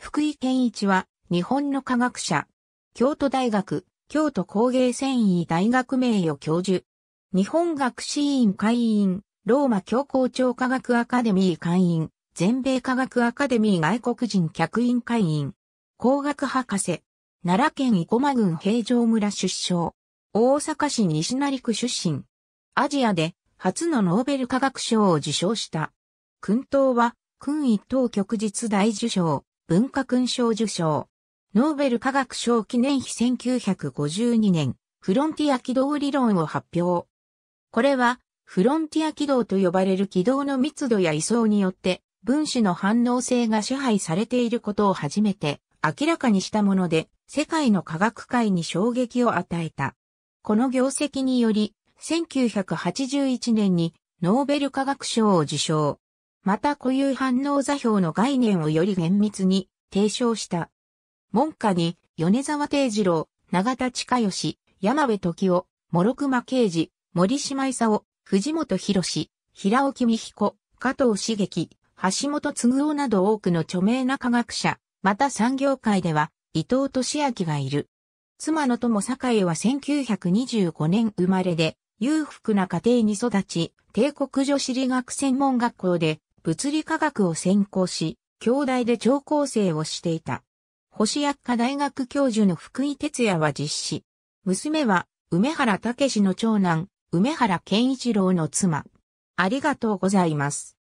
福井健一は、日本の科学者。京都大学、京都工芸繊維大学名誉教授。日本学士院会員、ローマ教皇庁科学アカデミー会員、全米科学アカデミー外国人客員会員。工学博士。奈良県生駒郡平城村出生。大阪市西成区出身。アジアで初のノーベル科学賞を受賞した。勲等は、勲一等局実大受賞。文化勲章受章。ノーベル科学賞記念碑1952年、フロンティア軌道理論を発表。これは、フロンティア軌道と呼ばれる軌道の密度や位相によって、分子の反応性が支配されていることを初めて明らかにしたもので、世界の科学界に衝撃を与えた。この業績により、1981年にノーベル科学賞を受賞。また固有反応座標の概念をより厳密に提唱した。門下に米沢定次郎、長田近義、山部時夫、諸熊刑事、森島勲、藤本博平尾公彦、加藤茂樹、橋本嗣夫など多くの著名な科学者、また産業界では伊藤俊明がいる。妻の友栄は1925年生まれで、裕福な家庭に育ち、帝国女子理学専門学校で物理科学を専攻し、京大で超高生をしていた。星薬科大学教授の福井哲也は実施。娘は、梅原武の長男、梅原健一郎の妻。ありがとうございます。